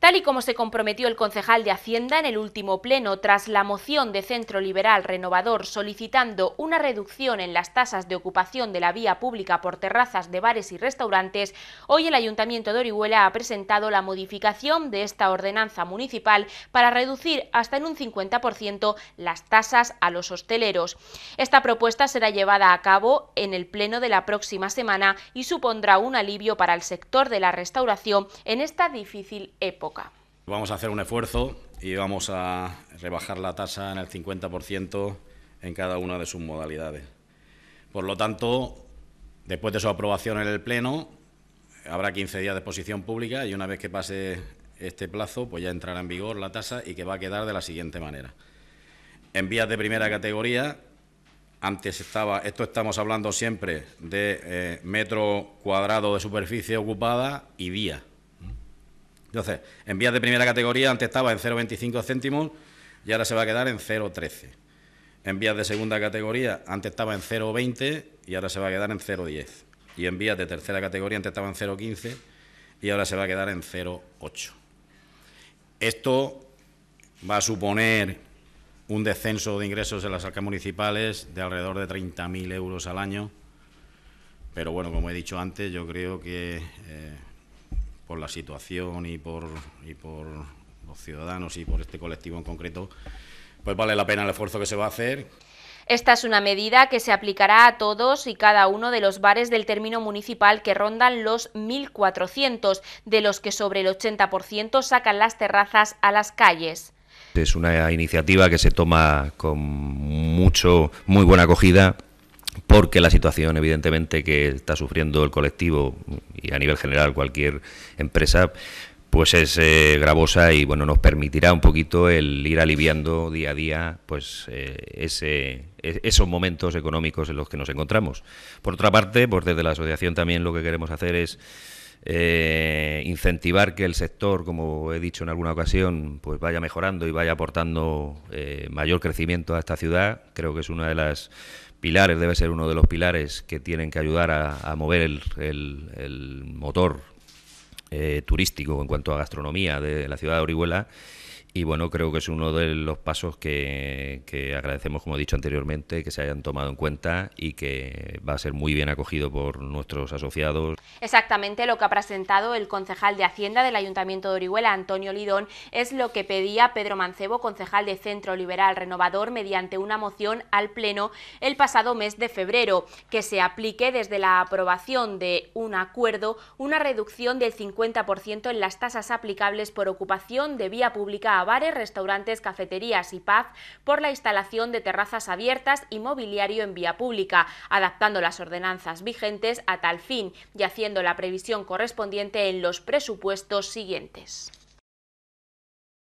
Tal y como se comprometió el concejal de Hacienda en el último pleno tras la moción de Centro Liberal Renovador solicitando una reducción en las tasas de ocupación de la vía pública por terrazas de bares y restaurantes, hoy el Ayuntamiento de Orihuela ha presentado la modificación de esta ordenanza municipal para reducir hasta en un 50% las tasas a los hosteleros. Esta propuesta será llevada a cabo en el pleno de la próxima semana y supondrá un alivio para el sector de la restauración en esta difícil época. Vamos a hacer un esfuerzo y vamos a rebajar la tasa en el 50% en cada una de sus modalidades. Por lo tanto, después de su aprobación en el Pleno, habrá 15 días de exposición pública y una vez que pase este plazo, pues ya entrará en vigor la tasa y que va a quedar de la siguiente manera. En vías de primera categoría, antes estaba, esto estamos hablando siempre de eh, metro cuadrado de superficie ocupada y vía. Entonces, en vías de primera categoría antes estaba en 0,25 céntimos y ahora se va a quedar en 0,13. En vías de segunda categoría antes estaba en 0,20 y ahora se va a quedar en 0,10. Y en vías de tercera categoría antes estaba en 0,15 y ahora se va a quedar en 0,8. Esto va a suponer un descenso de ingresos en las arcas municipales de alrededor de 30.000 euros al año. Pero bueno, como he dicho antes, yo creo que... Eh, por la situación y por, y por los ciudadanos y por este colectivo en concreto, pues vale la pena el esfuerzo que se va a hacer. Esta es una medida que se aplicará a todos y cada uno de los bares del término municipal que rondan los 1.400, de los que sobre el 80% sacan las terrazas a las calles. Es una iniciativa que se toma con mucho, muy buena acogida porque la situación evidentemente que está sufriendo el colectivo a nivel general cualquier empresa, pues es eh, gravosa y bueno, nos permitirá un poquito el ir aliviando día a día pues eh, ese, e-, esos momentos económicos en los que nos encontramos. Por otra parte, pues desde la asociación también lo que queremos hacer es eh, incentivar que el sector, como he dicho en alguna ocasión, pues vaya mejorando y vaya aportando eh, mayor crecimiento a esta ciudad. Creo que es una de las pilares, debe ser uno de los pilares que tienen que ayudar a, mover el, motor eh, turístico en cuanto a gastronomía de la ciudad de Orihuela y bueno, creo que es uno de los pasos que, agradecemos, como he dicho anteriormente, que se hayan tomado en cuenta y que va a ser muy bien acogido por nuestros asociados. Exactamente lo que ha presentado el concejal de Hacienda del Ayuntamiento de Orihuela, Antonio Lidón, es lo que pedía Pedro Mancebo, concejal de Centro Liberal Renovador, mediante una moción al Pleno el pasado mes de febrero, que se aplique desde la aprobación de un acuerdo una reducción del 50% en las tasas aplicables por ocupación de vía pública bares, restaurantes, cafeterías y paz por la instalación de terrazas abiertas y mobiliario en vía pública, adaptando las ordenanzas vigentes a tal fin y haciendo la previsión correspondiente en los presupuestos siguientes.